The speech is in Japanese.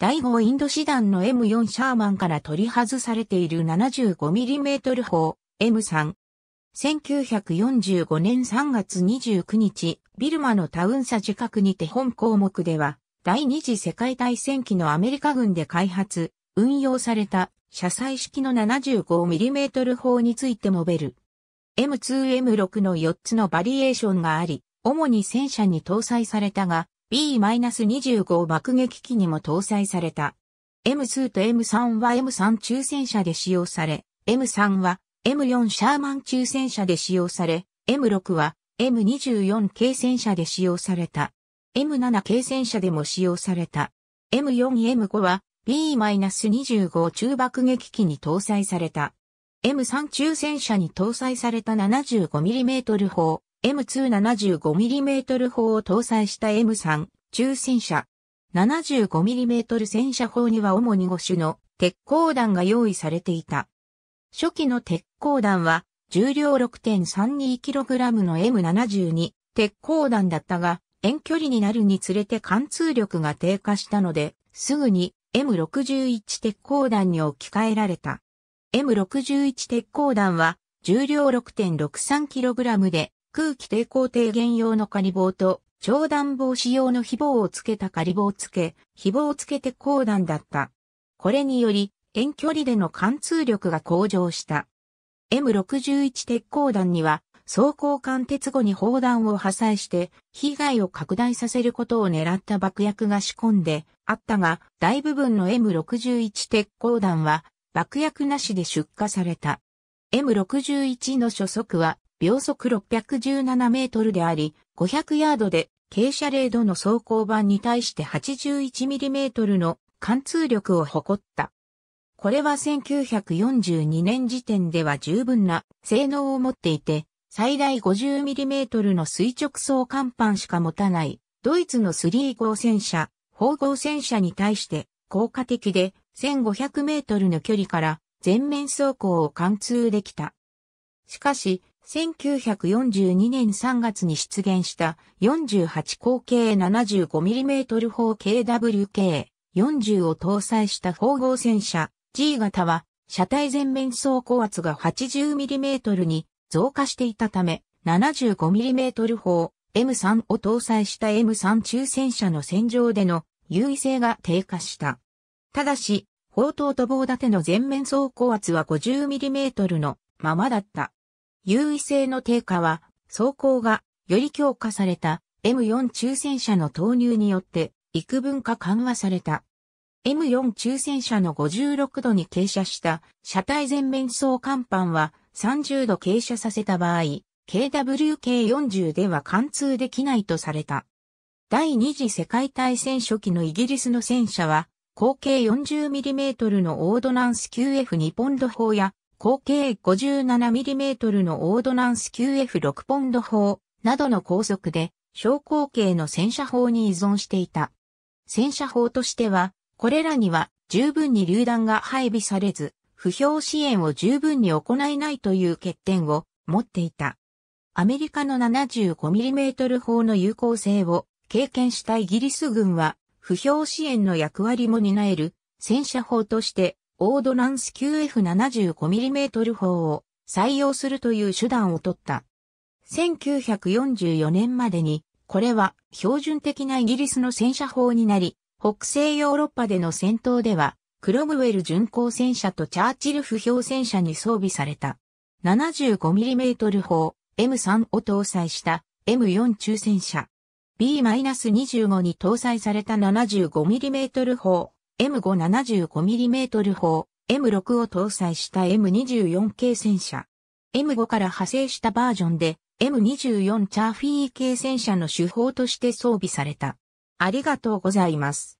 第5インド師団の M4 シャーマンから取り外されている 75mm 砲 M3。1945年3月29日、ビルマのタウンサ自覚にて本項目では、第二次世界大戦期のアメリカ軍で開発、運用された車載式の 75mm 砲について述べる。M2M6 の4つのバリエーションがあり、主に戦車に搭載されたが、B-25 爆撃機にも搭載された。M2 と M3 は M3 抽選車で使用され、M3 は M4 シャーマン抽選車で使用され、M6 は M24 軽戦車で使用された。M7 軽戦車でも使用された。M4M5 は B-25 中爆撃機に搭載された。M3 中戦車に搭載された 75mm 砲 M275mm 砲を搭載した M3 中戦車。75mm 戦車砲には主に5種の鉄鋼弾が用意されていた。初期の鉄鋼弾は重量 6.32kg の M72 鉄鋼弾だったが、遠距離になるにつれて貫通力が低下したので、すぐに M61 鉄鋼弾に置き換えられた。M61 鉄鋼弾は重量 6.63kg で空気抵抗低減用の仮棒と長弾防止用の非棒をつけた仮棒をつけ、非棒をつけて高弾だった。これにより、遠距離での貫通力が向上した。M61 鉄鋼弾には、装甲貫鉄後に砲弾を破砕して、被害を拡大させることを狙った爆薬が仕込んであったが、大部分の M61 鉄鋼弾は、爆薬なしで出荷された。M61 の初速は秒速617メートルであり、500ヤードで傾斜レードの走行板に対して81ミリメートルの貫通力を誇った。これは1942年時点では十分な性能を持っていて、最大5 0トルの垂直走甲板しか持たない、ドイツの3号戦車、4号戦車に対して効果的で1 5 0 0ルの距離から全面走行を貫通できた。しかし、1942年3月に出現した48口径 75mm 砲 KWK40 を搭載した砲合戦車 G 型は車体全面走行圧が 80mm に増加していたため 75mm 砲 M3 を搭載した M3 中戦車の戦場での優位性が低下した。ただし、砲塔と棒立ての全面走行圧は 50mm のままだった。優位性の低下は、走行がより強化された M4 抽選車の投入によって幾分か緩和された。M4 抽選車の56度に傾斜した車体前面装甲板は30度傾斜させた場合、KWK40 では貫通できないとされた。第二次世界大戦初期のイギリスの戦車は、口径 40mm のオードナンス QF2 ポンド砲や口径 57mm のオードナンス QF6 ポンド砲などの高速で小口径の戦車砲に依存していた。戦車砲としては、これらには十分に榴弾が配備されず、不評支援を十分に行えないという欠点を持っていた。アメリカの 75mm 砲の有効性を経験したイギリス軍は、不評支援の役割も担える戦車砲としてオードランス QF75mm 砲を採用するという手段を取った。1944年までに、これは標準的なイギリスの戦車砲になり、北西ヨーロッパでの戦闘では、クロムウェル巡航戦車とチャーチル不評戦車に装備された。75mm 砲 M3 を搭載した M4 中戦車。B-25 に搭載された 75mm 砲 M575mm 砲 M6 を搭載した M24 系戦車。M5 から派生したバージョンで M24 チャーフィー系戦車の手法として装備された。ありがとうございます。